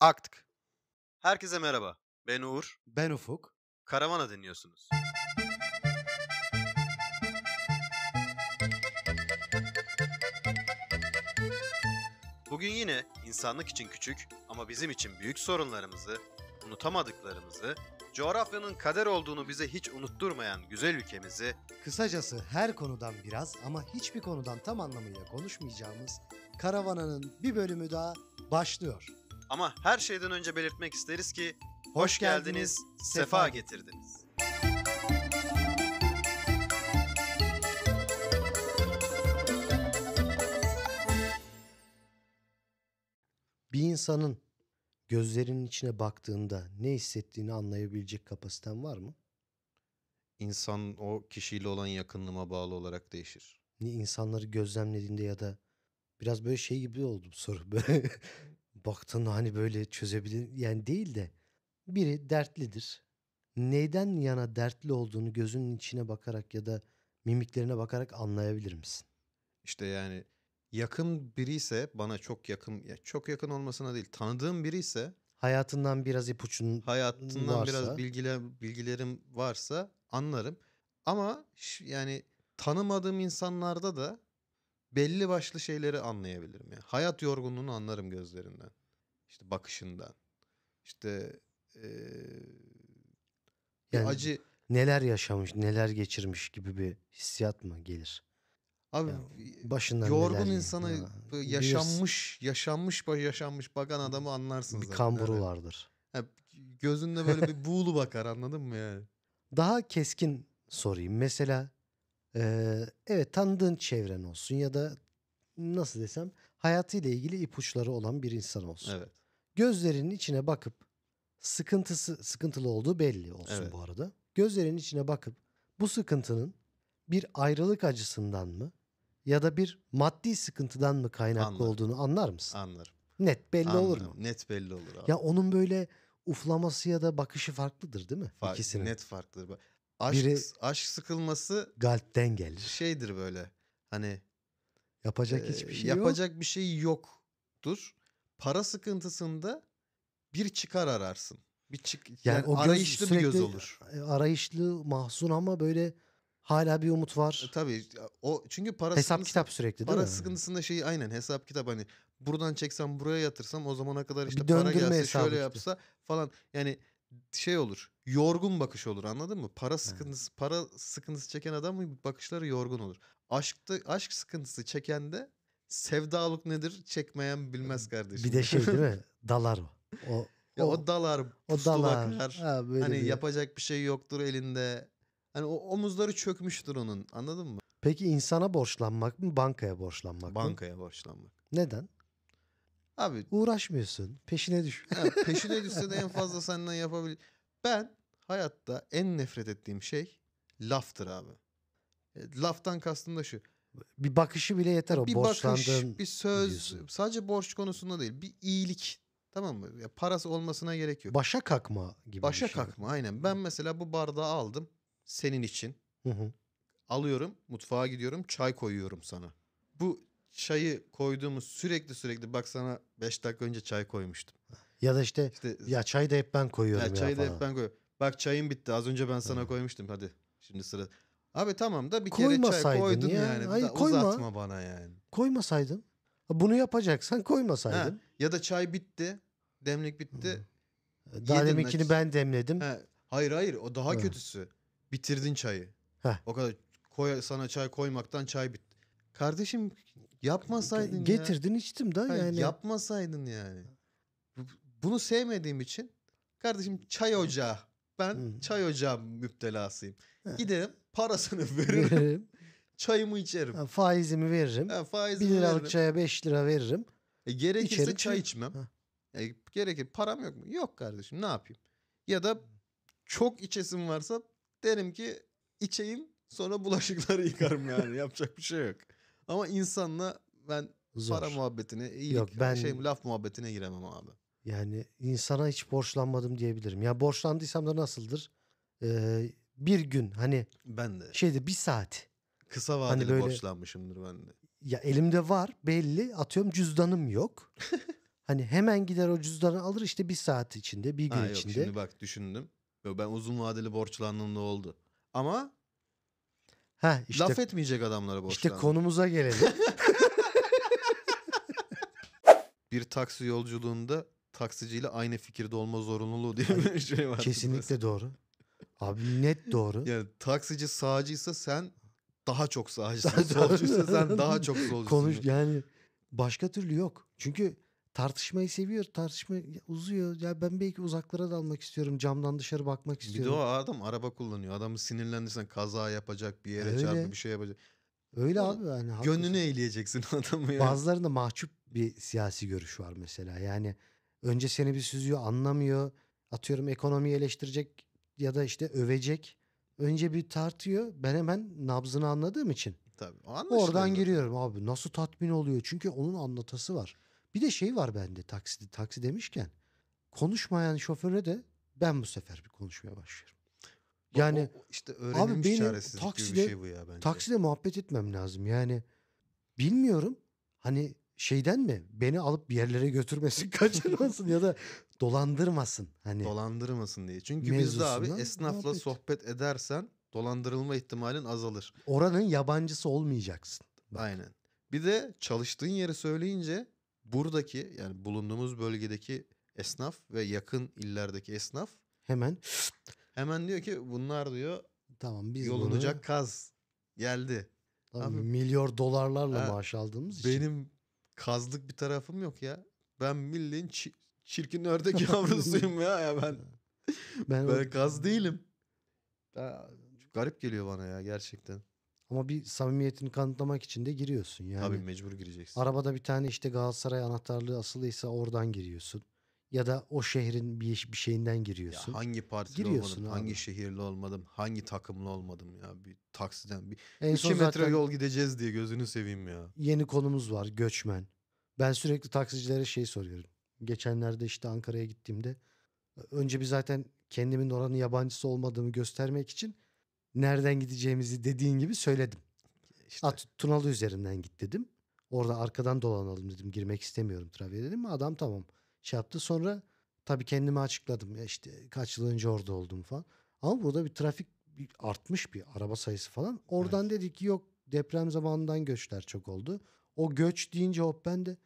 Aktık. Herkese merhaba. Ben Uğur. Ben Ufuk. Karavana dinliyorsunuz. Bugün yine insanlık için küçük ama bizim için büyük sorunlarımızı, unutamadıklarımızı, coğrafyanın kader olduğunu bize hiç unutturmayan güzel ülkemizi, Kısacası her konudan biraz ama hiçbir konudan tam anlamıyla konuşmayacağımız Karavana'nın bir bölümü daha başlıyor. Ama her şeyden önce belirtmek isteriz ki hoş geldiniz, sefa getirdiniz. Bir insanın gözlerinin içine baktığında ne hissettiğini anlayabilecek kapasiten var mı? İnsan o kişiyle olan yakınlığıma bağlı olarak değişir. İnsanları gözlemlediğinde ya da biraz böyle şey gibi oldu bu soru. baktığında hani böyle çözebilir yani değil de biri dertlidir. Neyden yana dertli olduğunu gözünün içine bakarak ya da mimiklerine bakarak anlayabilir misin? İşte yani yakın biri ise bana çok yakın ya çok yakın olmasına değil tanıdığım biri ise hayatından biraz ipucun hayatından varsa, biraz bilgiler bilgilerim varsa anlarım. Ama yani tanımadığım insanlarda da belli başlı şeyleri anlayabilirim. Yani hayat yorgunluğunu anlarım gözlerinden işte bakışından işte e, yani acı neler yaşamış neler geçirmiş gibi bir hissiyat mı gelir? Abi yani başından yorgun insanı ya. yaşanmış yaşanmış yaşanmış bakan adamı anlarsınız bir zaten. kamburu yani. vardır. Yani gözünde böyle bir buğulu bakar anladın mı yani? Daha keskin sorayım. Mesela e, evet tanıdığın çevren olsun ya da nasıl desem hayatıyla ilgili ipuçları olan bir insan olsun. Evet. Gözlerinin içine bakıp sıkıntısı sıkıntılı olduğu belli olsun evet. bu arada. Gözlerinin içine bakıp bu sıkıntının bir ayrılık acısından mı ya da bir maddi sıkıntıdan mı kaynaklı Anlarım. olduğunu anlar mısın? Anlarım. Net belli Anlarım. olur mu? Net belli olur abi. Ya onun böyle uflaması ya da bakışı farklıdır değil mi? Fark, İkisinin. Net farklıdır. Aşk, Biri, aşk sıkılması galpten gelir. Şeydir böyle hani yapacak e, hiçbir şey yapacak yok. bir şey yoktur para sıkıntısında bir çıkar ararsın. Bir çık yani, yani o arayışlı sürekli, bir göz olur. E, arayışlı, mahzun ama böyle hala bir umut var. E, tabii o çünkü para hesap kitap sürekli değil para mi? sıkıntısında şey aynen hesap kitap hani buradan çeksem buraya yatırsam o zamana kadar işte bir para gelse şöyle işte. yapsa falan yani şey olur. Yorgun bakış olur anladın mı? Para sıkıntısı, evet. para sıkıntısı çeken adamın bakışları yorgun olur. Aşkta aşk sıkıntısı çeken de Sevdalık nedir çekmeyen bilmez ee, kardeşim. Bir de şey değil mi? Dalar o. O, ya o, o dalar, o dalar. bakar. Ha, hani bir... yapacak bir şey yoktur elinde. Hani o omuzları çökmüştür onun anladın mı? Peki insana borçlanmak mı bankaya borçlanmak bankaya mı? Bankaya borçlanmak. Neden? Abi uğraşmıyorsun. Peşine düş. Ha, peşine düşse de en fazla senden yapabilir. Ben hayatta en nefret ettiğim şey laftır abi. E, laftan kastım da şu bir bakışı bile yeter o bir borçlandığın. bakış, bir söz diyorsun. sadece borç konusunda değil bir iyilik tamam mı? Ya parası olmasına gerek yok. Başa kakma gibi. Başa bir şey. kakma aynen. Ben mesela bu bardağı aldım senin için. Hı hı. Alıyorum mutfağa gidiyorum çay koyuyorum sana. Bu çayı koyduğumuz sürekli sürekli bak sana 5 dakika önce çay koymuştum. Ya da işte, işte ya çayı da hep ben koyuyorum ya, ya çayı da hep ben koyuyorum. Bak çayın bitti az önce ben sana hı. koymuştum hadi şimdi sıra. Abi tamam da bir kere çay koydun ya. yani. Hayır, da koyma. Uzatma bana yani. Koymasaydın. Bunu yapacaksan koymasaydın. Ha, ya da çay bitti. Demlik bitti. Hmm. Daha deminkini ben demledim. Ha, hayır hayır o daha ha. kötüsü. Bitirdin çayı. Heh. O kadar koy, sana çay koymaktan çay bitti. Kardeşim yapmasaydın Getirdin, ya. içtim da hayır, yani. Yapmasaydın yani. Bunu sevmediğim için kardeşim çay ocağı. Ben hmm. çay ocağı müptelasıyım. Heh. Giderim Parasını veririm. Çayımı içerim. Ha, faizimi veririm. Ha, faizimi 1 liralık veririm. çaya 5 lira veririm. E, gerekirse İçerim, çay içmem. Ha. E, gerekir param yok mu? Yok kardeşim ne yapayım? Ya da çok içesim varsa derim ki içeyim sonra bulaşıkları yıkarım yani yapacak bir şey yok. Ama insanla ben Zor. para muhabbetine iyilik Yok, ben- şey laf muhabbetine giremem abi. Yani insana hiç borçlanmadım diyebilirim. Ya borçlandıysam da nasıldır? Ee, bir gün hani ben de şeyde bir saat. Kısa hani vadeli hani böyle, borçlanmışımdır ben de. Ya elimde var belli atıyorum cüzdanım yok. hani hemen gider o cüzdanı alır işte bir saat içinde bir gün ha, yok, içinde. Şimdi bak düşündüm. ben uzun vadeli borçlandığımda oldu. Ama ha, işte, laf etmeyecek adamlara borçlandım. İşte konumuza gelelim. bir taksi yolculuğunda taksiciyle aynı fikirde olma zorunluluğu diye bir şey var. Kesinlikle doğru. Abi net doğru. Yani taksici sağcıysa sen daha çok sağcısın. Solcuysa sen daha çok solcusun. Konuş yani başka türlü yok. Çünkü tartışmayı seviyor. Tartışma uzuyor. Ya ben belki uzaklara dalmak istiyorum. Camdan dışarı bakmak istiyorum. Bir de o adam araba kullanıyor. Adamı sinirlendirsen kaza yapacak, bir yere Öyle. çarpı bir şey yapacak. Öyle Ama abi yani. Gönlünü haklısın. eğleyeceksin adamı ya. Bazılarında mahcup bir siyasi görüş var mesela. Yani önce seni bir süzüyor, anlamıyor. Atıyorum ekonomiyi eleştirecek ya da işte övecek. Önce bir tartıyor. Ben hemen nabzını anladığım için. Tabii. Oradan giriyorum abi. Nasıl tatmin oluyor? Çünkü onun anlatası var. Bir de şey var bende taksi taksi demişken konuşmayan şoföre de ben bu sefer bir konuşmaya başlıyorum. Yani o, işte abi benim takside, gibi bir şey bu ya bence. Takside muhabbet etmem lazım. Yani bilmiyorum hani şeyden mi beni alıp bir yerlere götürmesin kaçırmasın ya da dolandırmasın hani dolandırmasın diye. Çünkü bizde abi esnafla muhabbet. sohbet edersen dolandırılma ihtimalin azalır. Oranın yabancısı olmayacaksın. Bak. Aynen. Bir de çalıştığın yeri söyleyince buradaki yani bulunduğumuz bölgedeki esnaf ve yakın illerdeki esnaf hemen hemen diyor ki bunlar diyor tamam biz yolunacak bunu... kaz geldi. Tabii Abi, milyar dolarlarla ha, maaş aldığımız için. Benim kazlık bir tarafım yok ya. Ben milliğin çi- çirkin ördek yavrusuyum ya. ya ben ben, ben kaz değilim. Çok garip geliyor bana ya gerçekten. Ama bir samimiyetini kanıtlamak için de giriyorsun yani. Tabii mecbur gireceksin. Arabada bir tane işte Galatasaray anahtarlığı asılıysa oradan giriyorsun ya da o şehrin bir, bir şeyinden giriyorsun. Ya hangi partili giriyorsun olmadım, abi. hangi şehirli olmadım, hangi takımlı olmadım ya bir taksiden bir en 2 metre yol gideceğiz diye gözünü seveyim ya. Yeni konumuz var göçmen. Ben sürekli taksicilere şey soruyorum. Geçenlerde işte Ankara'ya gittiğimde önce bir zaten kendimin oranın yabancısı olmadığımı göstermek için nereden gideceğimizi dediğin gibi söyledim. İşte. At, Tunalı üzerinden git dedim. Orada arkadan dolanalım dedim. Girmek istemiyorum trafiğe dedim. Adam tamam şey yaptı. Sonra tabii kendimi açıkladım ya işte kaç yıl önce orada oldum falan. Ama burada bir trafik bir artmış bir araba sayısı falan. Oradan evet. dedik ki yok deprem zamanından göçler çok oldu. O göç deyince hop ben de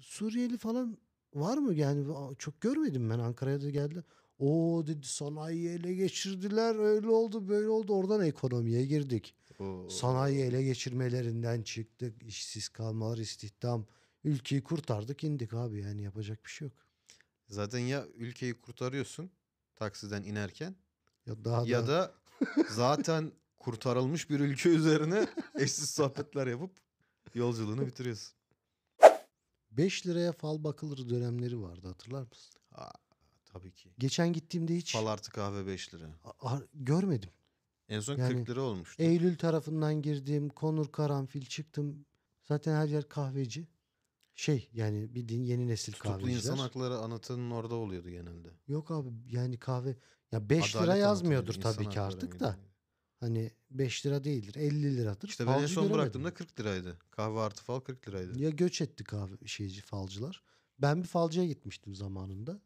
Suriyeli falan var mı yani çok görmedim ben Ankara'ya da geldi. O dedi sanayi ele geçirdiler öyle oldu böyle oldu oradan ekonomiye girdik. Oo. Sanayi ele geçirmelerinden çıktık işsiz kalmalar istihdam Ülkeyi kurtardık indik abi yani yapacak bir şey yok. Zaten ya ülkeyi kurtarıyorsun taksiden inerken ya, daha ya daha... da zaten kurtarılmış bir ülke üzerine eşsiz sohbetler yapıp yolculuğunu bitiriyorsun. 5 liraya fal bakılır dönemleri vardı hatırlar mısın? Aa, tabii ki. Geçen gittiğimde hiç... Fal artı kahve 5 lira. A- görmedim. En son yani, 40 lira olmuştu. Eylül tarafından girdim. Konur Karanfil çıktım. Zaten her yer kahveci şey yani bildiğin yeni nesil Tutuklu kahveciler. Tutuklu insan hakları anıtının orada oluyordu genelde. Yok abi yani kahve ya 5 lira yazmıyordur tabii ki artık miydi? da. Hani 5 lira değildir 50 liradır. İşte ben en son göremedim. bıraktığımda 40 liraydı. Kahve artı fal 40 liraydı. Ya göç etti kahve şeyci falcılar. Ben bir falcıya gitmiştim zamanında.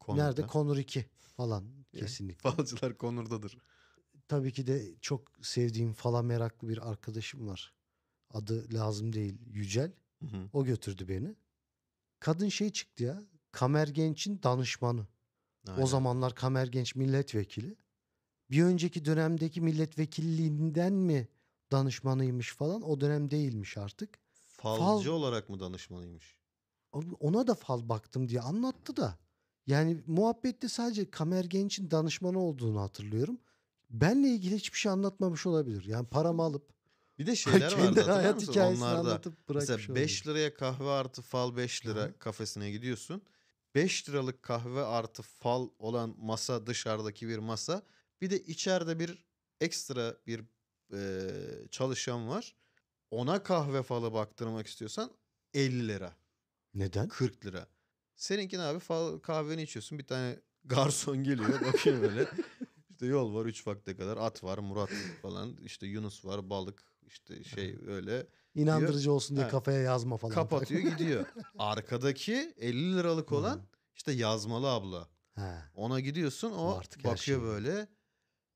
Connor'da. Nerede? Konur 2 falan kesinlikle. falcılar Konur'dadır. Tabii ki de çok sevdiğim fala meraklı bir arkadaşım var. Adı lazım değil Yücel. Hı hı. O götürdü beni. Kadın şey çıktı ya. Kamer Genç'in danışmanı. Aynen. O zamanlar Kamer Genç milletvekili. Bir önceki dönemdeki milletvekilliğinden mi danışmanıymış falan. O dönem değilmiş artık. Falcı fal... olarak mı danışmanıymış? Ona da fal baktım diye anlattı da. Yani muhabbette sadece Kamer Genç'in danışmanı olduğunu hatırlıyorum. Benle ilgili hiçbir şey anlatmamış olabilir. Yani paramı alıp bir de şeyler Kendi vardı hayat hikayesini Onlarda anlatıp bırakmış mesela 5 liraya kahve artı fal 5 lira Hı. kafesine gidiyorsun. 5 liralık kahve artı fal olan masa dışarıdaki bir masa. Bir de içeride bir ekstra bir e, çalışan var. Ona kahve falı baktırmak istiyorsan 50 lira. Neden? 40 lira. Seninkine abi fal, kahveni içiyorsun. Bir tane garson geliyor bakıyor böyle. işte yol var 3 vakte kadar. At var Murat falan. işte Yunus var balık işte şey öyle. İnandırıcı diyor. olsun diye ha. kafaya yazma falan. Kapatıyor gidiyor. Arkadaki 50 liralık olan işte yazmalı abla. Ha. Ona gidiyorsun o, artık bakıyor şey. böyle.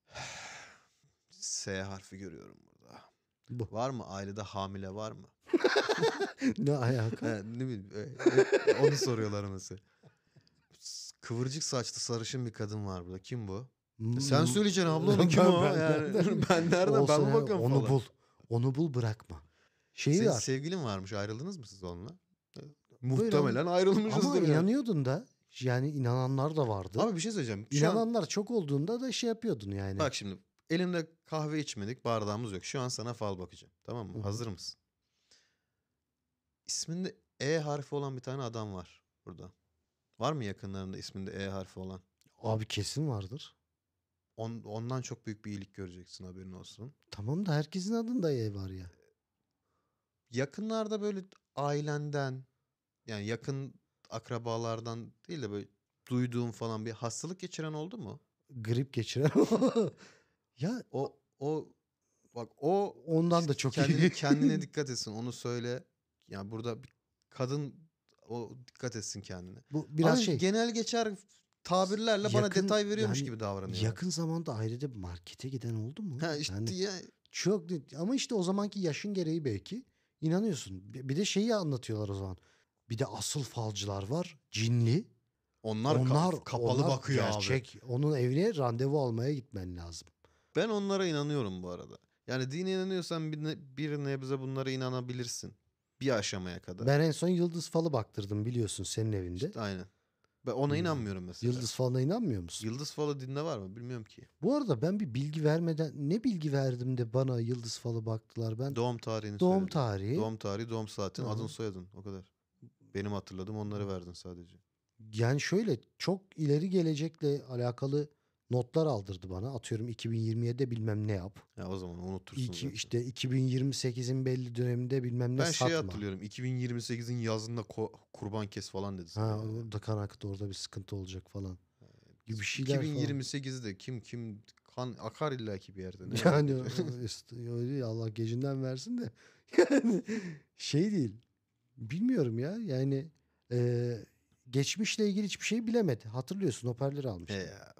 S harfi görüyorum burada. Bu. Var mı ailede hamile var mı? ne alaka? ne bileyim, e, e, onu soruyorlar mesela. Kıvırcık saçlı sarışın bir kadın var burada. Kim bu? E, hmm. Sen söyleyeceksin abla onu kim ben, o? Ben, yani, ben, nereden? Olsa ben ya, bakalım Onu falan. bul. Onu bul bırakma. Şeyi Senin var. sevgilin varmış ayrıldınız mı siz onunla? Muhtemelen ayrılmışızdır. Ama inanıyordun da yani inananlar da vardı. Abi bir şey söyleyeceğim. Şu İnananlar an... çok olduğunda da şey yapıyordun yani. Bak şimdi elimde kahve içmedik bardağımız yok. Şu an sana fal bakacağım tamam mı? Hı. Hazır mısın? İsminde E harfi olan bir tane adam var burada. Var mı yakınlarında isminde E harfi olan? Abi kesin vardır. On, ondan çok büyük bir iyilik göreceksin haberin olsun. Tamam da herkesin adında Y var ya. Ee, yakınlarda böyle ailenden yani yakın akrabalardan değil de böyle duyduğum falan bir hastalık geçiren oldu mu? Grip geçiren. ya o o bak o ondan da çok kendine, iyi. kendine dikkat etsin onu söyle. Yani burada bir kadın o dikkat etsin kendine. Bu biraz Ama şey. genel geçer tabirlerle yakın, bana detay veriyormuş yani, gibi davranıyor. Yakın zamanda ailede markete giden oldu mu? Ha işte yani, ya. Çok ama işte o zamanki yaşın gereği belki inanıyorsun. Bir de şeyi anlatıyorlar o zaman. Bir de asıl falcılar var. Cinli. Onlar, onlar ka- kapalı onlar bakıyor gerçek. abi. Onun evine randevu almaya gitmen lazım. Ben onlara inanıyorum bu arada. Yani dine inanıyorsan bir, ne, bir nebze bunlara inanabilirsin. Bir aşamaya kadar. Ben en son yıldız falı baktırdım biliyorsun senin evinde. İşte aynen. Ben ona hmm. inanmıyorum mesela. Yıldız falına inanmıyor musun? Yıldız falı dinde var mı bilmiyorum ki. Bu arada ben bir bilgi vermeden ne bilgi verdim de bana yıldız falı baktılar ben. Doğum tarihini Doğum söyledim. tarihi. Doğum tarihi, doğum saatin, adın soyadın o kadar. Benim hatırladım onları verdin sadece. Yani şöyle çok ileri gelecekle alakalı notlar aldırdı bana. Atıyorum 2027'de bilmem ne yap. Ya o zaman unutursun. İki, zaten. işte 2028'in belli döneminde bilmem ne ben satma. Ben şey hatırlıyorum. 2028'in yazında ko- kurban kes falan dedi. Ha, yani. da kan aktı orada bir sıkıntı olacak falan. Gibi şeyler 2028'de falan. kim kim kan akar illaki bir yerde. Yani Allah gecinden versin de. Yani şey değil. Bilmiyorum ya. Yani e, geçmişle ilgili hiçbir şey bilemedi. Hatırlıyorsun hoparlörü almış. E, ya,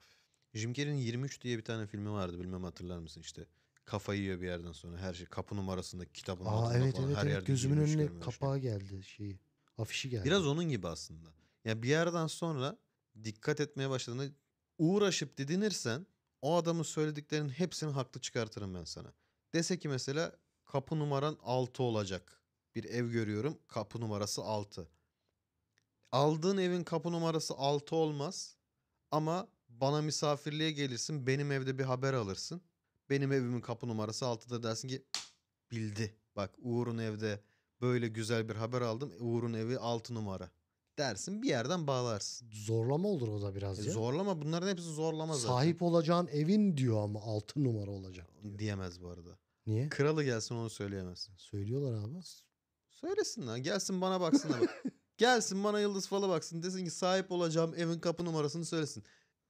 Jim Carrey'in 23 diye bir tane filmi vardı bilmem hatırlar mısın işte. Kafayı yiyor bir yerden sonra her şey kapı numarasında kitabın Aa, evet, falan evet, her evet. yerde gözümün önüne şey. kapağı geldi şeyi afişi geldi. Biraz onun gibi aslında. Ya yani bir yerden sonra dikkat etmeye başladığında uğraşıp didinirsen o adamın söylediklerinin hepsini haklı çıkartırım ben sana. Dese ki mesela kapı numaran 6 olacak. Bir ev görüyorum kapı numarası 6. Aldığın evin kapı numarası 6 olmaz ama bana misafirliğe gelirsin benim evde bir haber alırsın. Benim evimin kapı numarası altıda dersin ki bildi. Bak Uğur'un evde böyle güzel bir haber aldım. Uğur'un evi altı numara dersin bir yerden bağlarsın. Zorlama olur o da biraz e ya. Zorlama bunların hepsi zorlama zaten. Sahip olacağın evin diyor ama altı numara olacak. Diyor. Diyemez bu arada. Niye? Kralı gelsin onu söyleyemezsin. Söylüyorlar abi. Söylesin lan gelsin bana baksın gelsin bana yıldız falı baksın desin ki sahip olacağım evin kapı numarasını söylesin.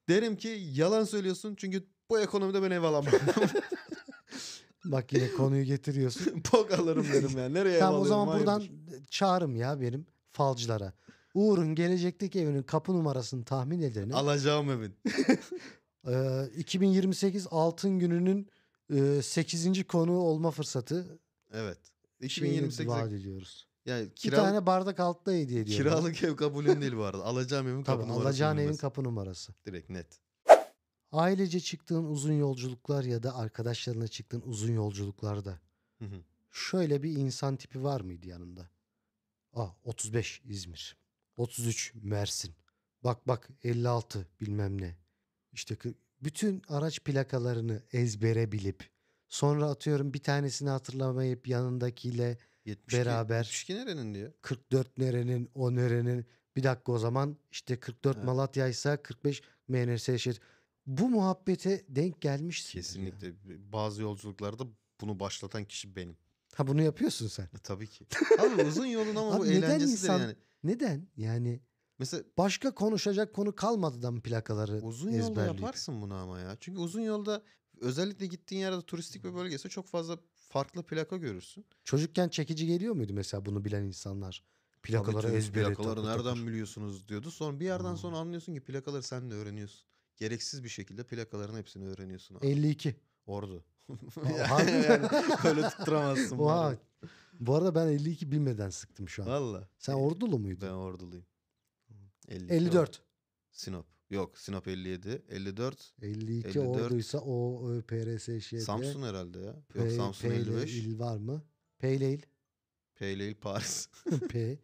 Derim ki yalan söylüyorsun çünkü bu ekonomide ben ev alamam. Bak yine konuyu getiriyorsun. Bok alırım derim yani. Nereye tamam, ev o zaman hayırdır? buradan çağrım ya benim falcılara. Uğur'un gelecekteki evinin kapı numarasını tahmin edeni. Alacağım evin. e, 2028 altın gününün e, 8. konuğu olma fırsatı. Evet. 2028 vaat ediyoruz. Yani kiralık, bir tane bardak altta hediye diyor. Kiralık ev kabulün değil bu arada. Alacağım evin Tabii, kapı numarası. Alacağın evin kapı numarası. Direkt net. Ailece çıktığın uzun yolculuklar ya da arkadaşlarına çıktığın uzun yolculuklarda şöyle bir insan tipi var mıydı yanında? Aa 35 İzmir. 33 Mersin. Bak bak 56 bilmem ne. İşte bütün araç plakalarını ezbere bilip sonra atıyorum bir tanesini hatırlamayıp yanındakiyle 72, beraber. 72 nerenin diye. 44 nerenin, o nerenin. Bir dakika o zaman işte 44 evet. Malatya ise 45 MNS şehir Bu muhabbete denk gelmişsin. Kesinlikle. Yani. Bazı yolculuklarda bunu başlatan kişi benim. Ha bunu yapıyorsun sen. E, tabii ki. Abi uzun yolun ama Abi bu eğlencesi insan, yani. Neden? Yani Mesela başka konuşacak konu kalmadan plakaları Uzun yolda yaparsın bunu ama ya. Çünkü uzun yolda özellikle gittiğin yerde turistik bir bölgesi çok fazla farklı plaka görürsün. Çocukken çekici geliyor muydu mesela bunu bilen insanlar? Plakaları Tabii, ezbere Plakaları takır, nereden takır. biliyorsunuz diyordu. Sonra bir yerden hmm. sonra anlıyorsun ki plakaları sen de öğreniyorsun. Gereksiz bir şekilde plakaların hepsini öğreniyorsun. 52. Ordu. yani böyle tutturamazsın. Oha. Bu arada ben 52 bilmeden sıktım şu an. Valla. Sen ordulu muydun? Ben orduluyum. 52 54. Var. Sinop. Yok Sinop 57, 54. 52 54. olduysa o ö, e, PRS şey. Samsun herhalde ya. P, Yok Samsun P 55. il var mı? Peyleil. Peyleil Paris. P.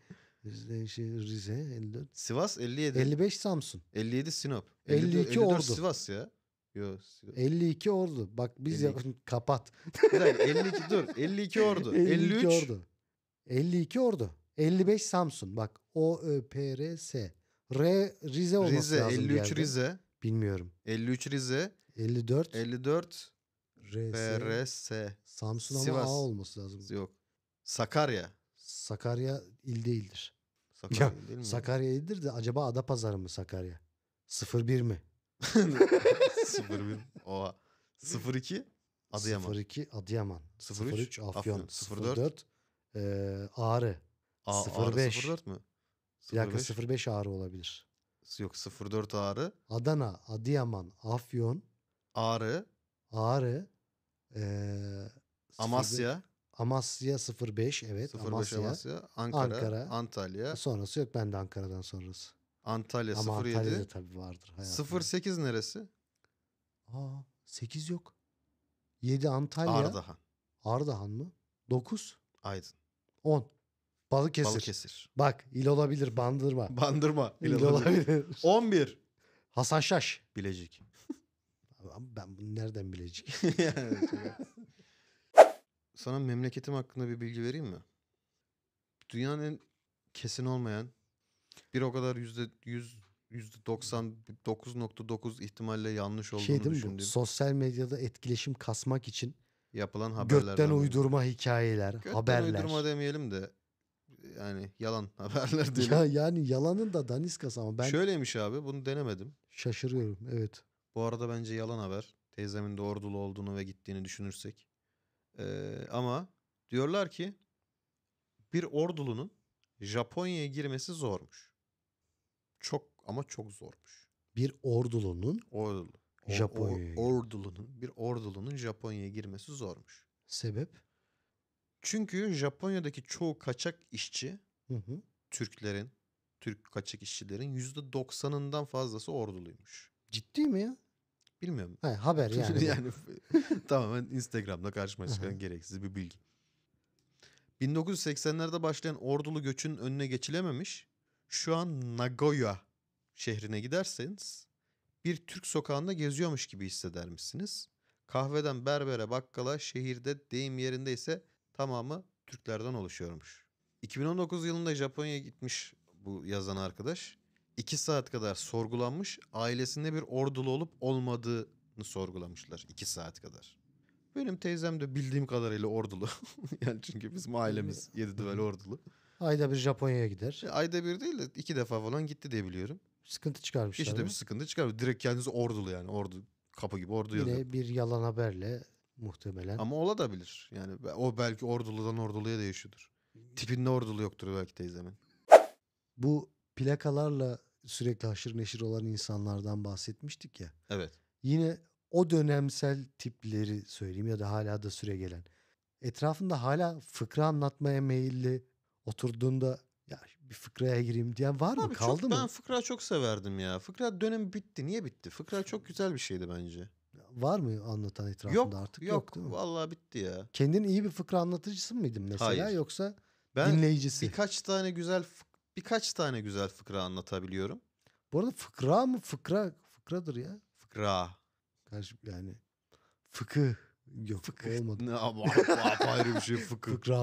Rize, şey, Rize 54. Sivas 57. 55 Samsun. 57 Sinop. 52 54, 54 Ordu. Sivas ya. Yo, 52 Ordu. Bak biz 52. yakın kapat. Güzel 52 dur. 52 Ordu. 53 Ordu. 52 Ordu. 55 Samsun. Bak O Ö e, P R S. R Rize olması Rize, lazım. 53 Rize. Bilmiyorum. 53 Rize. 54. 54. RS. PRS. Samsun ama A olması lazım. Yok. Sakarya. Sakarya il değildir. Sakarya ya, değil mi? Sakarya ildir de acaba Adapazarı mı Sakarya? 01 mi? 01. Oha. 02 Adıyaman. 02 Adıyaman. 03, 03 Afyon. Afyon. 04, 04 e, Ağrı. A- 05. Ağrı 04 mü? Bir dakika 05. 05 ağrı olabilir. Yok 04 ağrı. Adana, Adıyaman, Afyon, Ağrı, Ağrı, ee, Amasya, Amasya 05 evet 05 Amasya, Amasya, Ankara, Ankara. Antalya, e, Sonrası yok bende Ankara'dan sonrası. Antalya Ama 07. Antalya'da tabii vardır. hayatım. 08 neresi? Aa 8 yok. 7 Antalya. Ardahan, Ardahan mı? 9, Aydın. 10. Balıkesir. Balıkesir. Bak il olabilir bandırma. Bandırma. İl, il olabilir. olabilir. 11. Hasan Şaş. Bilecik. ben bunu nereden bilecik? Sana memleketim hakkında bir bilgi vereyim mi? Dünyanın en kesin olmayan bir o kadar yüzde yüz %99.9 ihtimalle yanlış olduğunu şey düşündüğüm. Bu, sosyal medyada etkileşim kasmak için yapılan haberlerden. Gökten uydurma hikayeler, gökten haberler. Gökten uydurma demeyelim de yani yalan haberler değil. Ya, yani yalanın da daniskası ama ben Şöyleymiş abi bunu denemedim. şaşırıyorum. Evet. Bu arada bence yalan haber. Teyzemin de ordulu olduğunu ve gittiğini düşünürsek. Ee, ama diyorlar ki bir ordulunun Japonya'ya girmesi zormuş. Çok ama çok zormuş. Bir ordulunun Ordulu. O- o- Japonya'ya ordulunun bir ordulunun Japonya'ya girmesi zormuş. sebep çünkü Japonya'daki çoğu kaçak işçi hı hı. Türklerin, Türk kaçak işçilerin yüzde %90'ından fazlası orduluymuş. Ciddi mi ya? Bilmiyorum. He, haber yani. yani tamamen Instagram'da karşıma çıkan gereksiz bir bilgi. 1980'lerde başlayan ordulu göçün önüne geçilememiş. Şu an Nagoya şehrine giderseniz bir Türk sokağında geziyormuş gibi hissedermişsiniz. Kahveden berbere bakkala şehirde deyim yerinde ise tamamı Türklerden oluşuyormuş. 2019 yılında Japonya'ya gitmiş bu yazan arkadaş. 2 saat kadar sorgulanmış. Ailesinde bir ordulu olup olmadığını sorgulamışlar 2 saat kadar. Benim teyzem de bildiğim kadarıyla ordulu. yani çünkü bizim ailemiz yedi düvel ordulu. Ayda bir Japonya'ya gider. E, ayda bir değil de iki defa falan gitti diye biliyorum. Sıkıntı çıkarmışlar. de bir sıkıntı çıkarmış. Direkt kendisi ordulu yani. Ordu kapı gibi ordu Yine yazıyor. bir yalan haberle Muhtemelen. Ama ola da bilir. Yani o belki orduludan orduluya değişiyordur. Tipinde ordulu yoktur belki teyzemin. Bu plakalarla sürekli haşır neşir olan insanlardan bahsetmiştik ya. Evet. Yine o dönemsel tipleri söyleyeyim ya da hala da süre gelen. Etrafında hala fıkra anlatmaya meyilli oturduğunda ya bir fıkraya gireyim diyen var Abi mı? Kaldı çok, mı? Ben fıkra çok severdim ya. Fıkra dönemi bitti. Niye bitti? Fıkra çok güzel bir şeydi bence var mı anlatan etrafında yok, artık? Yok yok vallahi bitti ya. Kendin iyi bir fıkra anlatıcısı mıydın mesela Hayır. yoksa ben dinleyicisi? Birkaç tane güzel birkaç tane güzel fıkra anlatabiliyorum. Bu arada fıkra mı fıkra fıkradır ya. Fıkra. Karşı yani fıkı yok fıkı. olmadı. Ne ama ayrı bir şey fıkı. Fıkra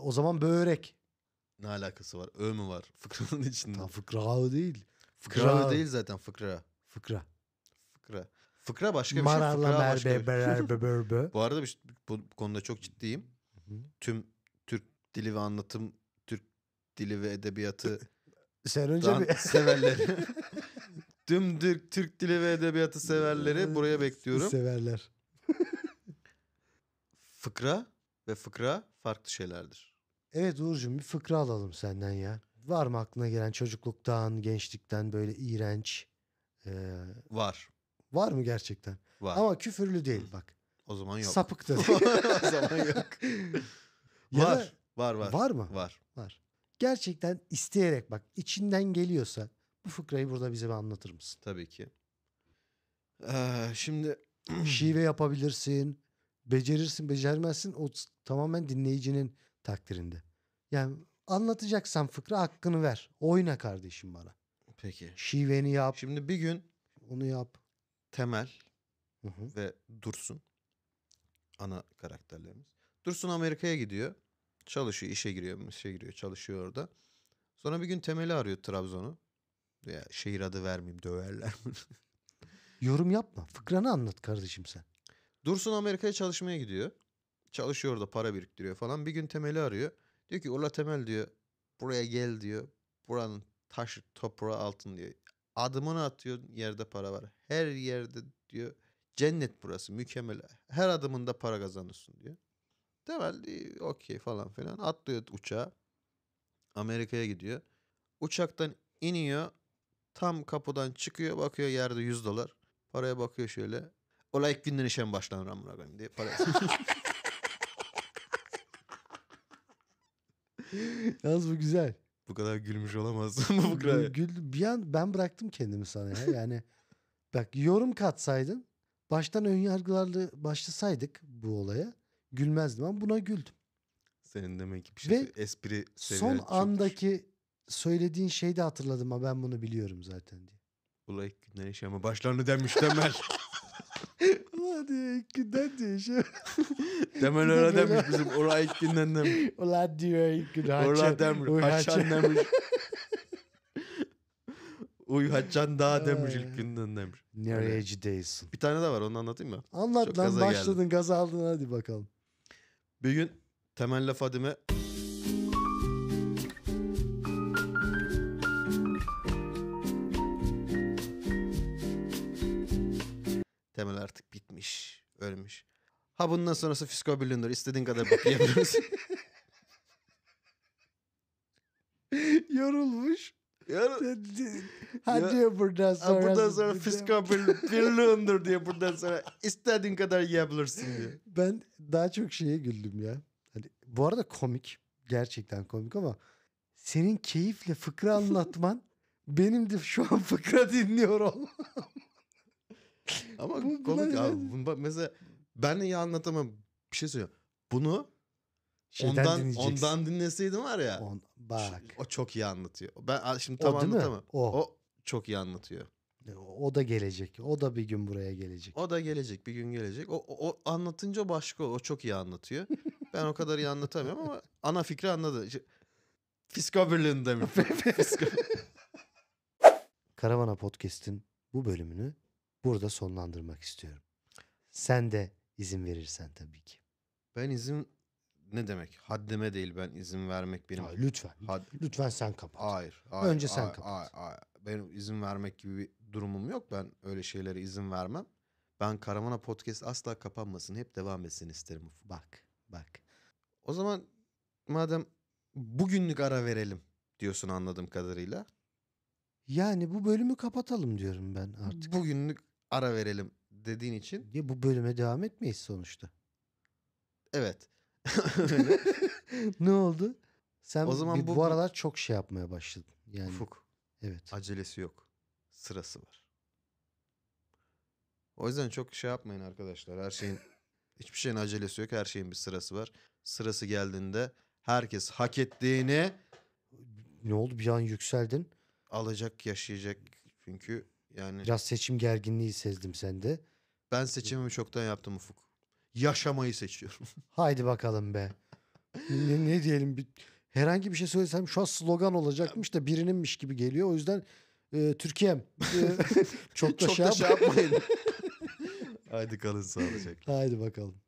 o zaman börek. Ne alakası var? Ö mü var? Fıkranın içinde. Tam fıkra değil. Fıkra. fıkra değil zaten fıkra. Fıkra. Fıkra. Fıkra başka bir şey. Mararla Fıkra başka şey. Bu arada bir, bu konuda çok ciddiyim. Tüm Türk dili ve anlatım, Türk dili ve edebiyatı Sen önce bir... severleri. Tüm Türk, Türk dili ve edebiyatı severleri ee, buraya bekliyorum. Severler. Fıkra ve fıkra farklı şeylerdir. Evet Uğur'cum bir fıkra alalım senden ya. Var mı aklına gelen çocukluktan, gençlikten böyle iğrenç... e, Var. Var mı gerçekten? Var. Ama küfürlü değil bak. O zaman yok. Sapık da değil. o zaman yok. Ya var. Da, var var. Var mı? Var. Var. Gerçekten isteyerek bak içinden geliyorsa bu fıkrayı burada bize bir anlatır mısın? Tabii ki. Ee, şimdi şive yapabilirsin. Becerirsin, becermezsin. O tamamen dinleyicinin takdirinde. Yani anlatacaksan fıkra hakkını ver. Oyna kardeşim bana. Peki. Şiveni yap. Şimdi bir gün onu yap. Temel hı hı. ve Dursun ana karakterlerimiz. Dursun Amerika'ya gidiyor. Çalışıyor, işe giriyor, işe giriyor, çalışıyor orada. Sonra bir gün Temel'i arıyor Trabzon'u. Ya şehir adı vermeyeyim, döverler. Yorum yapma. Fıkranı anlat kardeşim sen. Dursun Amerika'ya çalışmaya gidiyor. Çalışıyor orada para biriktiriyor falan. Bir gün Temel'i arıyor. Diyor ki Ula Temel diyor buraya gel diyor. Buranın taş toprağı altın diyor adımını atıyor yerde para var. Her yerde diyor cennet burası mükemmel. Her adımında para kazanırsın diyor. Temelli okey falan filan atlıyor uçağa. Amerika'ya gidiyor. Uçaktan iniyor. Tam kapıdan çıkıyor bakıyor yerde 100 dolar. Paraya bakıyor şöyle. Olay ilk günden işe mi başlanır amına koyayım diye paraya. Yalnız bu güzel. Bu kadar gülmüş olamazsın bu fıkraya. Gül, bir an ben bıraktım kendimi sana ya. Yani bak yorum katsaydın baştan ön önyargılarla başlasaydık bu olaya gülmezdim ama buna güldüm. Senin demek ki bir şey Ve espri son çoktur. andaki söylediğin şeyi de hatırladım ama ben bunu biliyorum zaten diye. Ulay günler yaşama başlarını demiş demel. diyor ilkinden diyor. Şey. Demen öyle demiş bizim. Ola ilkinden demiş. Ola diyor ilkinden. Ola demiş. Haçan demiş. Uy Haçan daha demiş ilk günden demiş. Nereye cideysin? Bir tane de var onu anlatayım mı? Anlat Çok lan gaza başladın geldim. gaza aldın hadi bakalım. Bir gün Temel'le Fadime artık bitmiş, ölmüş. Ha bundan sonrası Fisco Blunder. İstediğin kadar bakayabiliriz. Yorulmuş. Hadi ya, buradan sonra. Buradan sonra Fisco Blunder diye buradan sonra istediğin kadar yiyebilirsin diye. Ben daha çok şeye güldüm ya. Hani, bu arada komik. Gerçekten komik ama senin keyifle fıkra anlatman benim de şu an fıkra dinliyorum. Ama komik abi. mesela ben iyi anlatamam. Bir şey söylüyorum. Bunu ondan, dinleyeceksin. ondan dinleseydim var ya. On, bak. O çok iyi anlatıyor. Ben şimdi tam O anlatamam. O. O. çok iyi anlatıyor. E, o da gelecek. O da bir gün buraya gelecek. O da gelecek bir gün gelecek. O, o, o anlatınca başka o. çok iyi anlatıyor. ben o kadar iyi anlatamıyorum ama ana fikri anladı. İşte, Fiskoberlin demiş. Karavana Podcast'in bu bölümünü burada sonlandırmak istiyorum. Sen de izin verirsen tabii ki. Ben izin ne demek? Haddime değil ben izin vermek benim. Hayır, lütfen. Had... Lütfen sen kapat. Hayır. hayır Önce hayır, sen kapat. Hayır, hayır. Benim izin vermek gibi bir durumum yok. Ben öyle şeylere izin vermem. Ben Karamana Podcast asla kapanmasın. Hep devam etsin isterim. Bak, bak. O zaman madem bugünlük ara verelim diyorsun anladığım kadarıyla. Yani bu bölümü kapatalım diyorum ben artık. Bugünlük ara verelim dediğin için. Ya bu bölüme devam etmeyiz sonuçta. Evet. ne oldu? Sen o zaman bir, bu, bu aralar çok şey yapmaya başladın. Yani, ufuk. Evet. Acelesi yok. Sırası var. O yüzden çok şey yapmayın arkadaşlar. Her şeyin hiçbir şeyin acelesi yok. Her şeyin bir sırası var. Sırası geldiğinde herkes hak ettiğini ne oldu bir an yükseldin? Alacak, yaşayacak. Çünkü yani Biraz seçim gerginliği sezdim sende. ben seçimimi çoktan yaptım Ufuk. Yaşamayı seçiyorum. Haydi bakalım be. ne, ne diyelim? Bir, herhangi bir şey söylesem şu an slogan olacakmış da birininmiş gibi geliyor. O yüzden e, Türkiye'm e, çok da Çok şey da yap- şey yapmayın. Haydi kalın sağlıcakla. Haydi bakalım.